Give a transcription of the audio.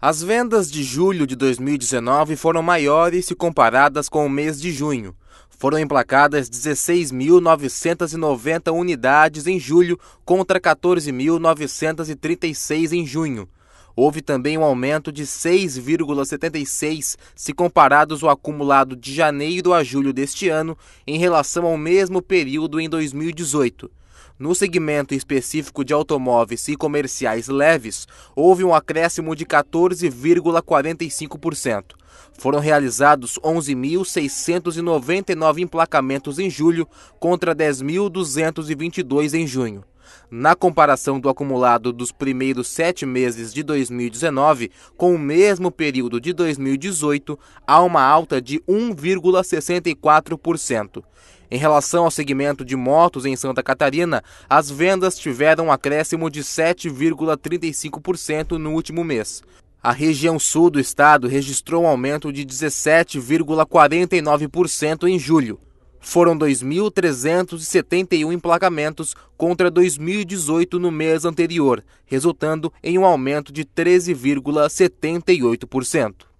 As vendas de julho de 2019 foram maiores se comparadas com o mês de junho. Foram emplacadas 16.990 unidades em julho contra 14.936 em junho, Houve também um aumento de 6,76 se comparados o acumulado de janeiro a julho deste ano em relação ao mesmo período em 2018. No segmento específico de automóveis e comerciais leves, houve um acréscimo de 14,45%. Foram realizados 11.699 emplacamentos em julho contra 10.222 em junho. Na comparação do acumulado dos primeiros sete meses de 2019 com o mesmo período de 2018, há uma alta de 1,64%. Em relação ao segmento de motos em Santa Catarina, as vendas tiveram um acréscimo de 7,35% no último mês. A região sul do estado registrou um aumento de 17,49% em julho. Foram 2.371 emplacamentos contra 2018 no mês anterior, resultando em um aumento de 13,78%.